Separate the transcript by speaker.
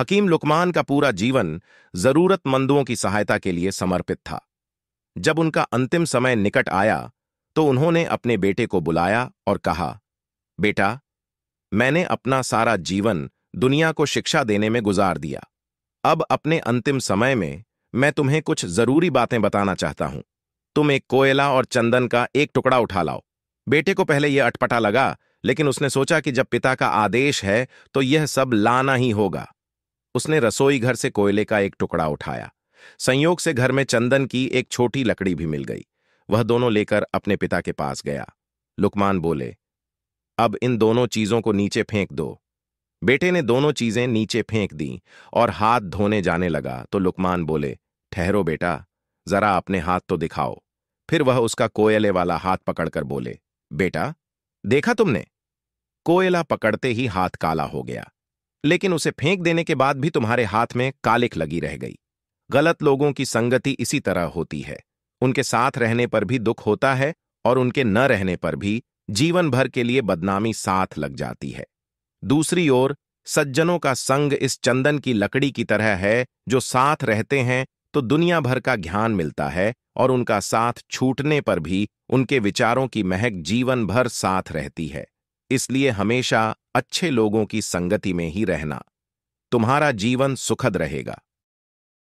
Speaker 1: हकीम लुकमान का पूरा जीवन जरूरतमंदों की सहायता के लिए समर्पित था जब उनका अंतिम समय निकट आया तो उन्होंने अपने बेटे को बुलाया और कहा बेटा मैंने अपना सारा जीवन दुनिया को शिक्षा देने में गुजार दिया अब अपने अंतिम समय में मैं तुम्हें कुछ जरूरी बातें बताना चाहता हूं तुम एक कोयला और चंदन का एक टुकड़ा उठा लाओ बेटे को पहले यह अटपटा लगा लेकिन उसने सोचा कि जब पिता का आदेश है तो यह सब लाना ही होगा उसने रसोई घर से कोयले का एक टुकड़ा उठाया संयोग से घर में चंदन की एक छोटी लकड़ी भी मिल गई वह दोनों लेकर अपने पिता के पास गया लुकमान बोले अब इन दोनों चीजों को नीचे फेंक दो बेटे ने दोनों चीजें नीचे फेंक दीं और हाथ धोने जाने लगा तो लुकमान बोले ठहरो बेटा जरा अपने हाथ तो दिखाओ फिर वह उसका कोयले वाला हाथ पकड़कर बोले बेटा देखा तुमने कोयला पकड़ते ही हाथ काला हो गया लेकिन उसे फेंक देने के बाद भी तुम्हारे हाथ में कालिक लगी रह गई गलत लोगों की संगति इसी तरह होती है उनके साथ रहने पर भी दुख होता है और उनके न रहने पर भी जीवन भर के लिए बदनामी साथ लग जाती है दूसरी ओर सज्जनों का संग इस चंदन की लकड़ी की तरह है जो साथ रहते हैं तो दुनिया भर का ज्ञान मिलता है और उनका साथ छूटने पर भी उनके विचारों की महक जीवन भर साथ रहती है इसलिए हमेशा अच्छे लोगों की संगति में ही रहना तुम्हारा जीवन सुखद रहेगा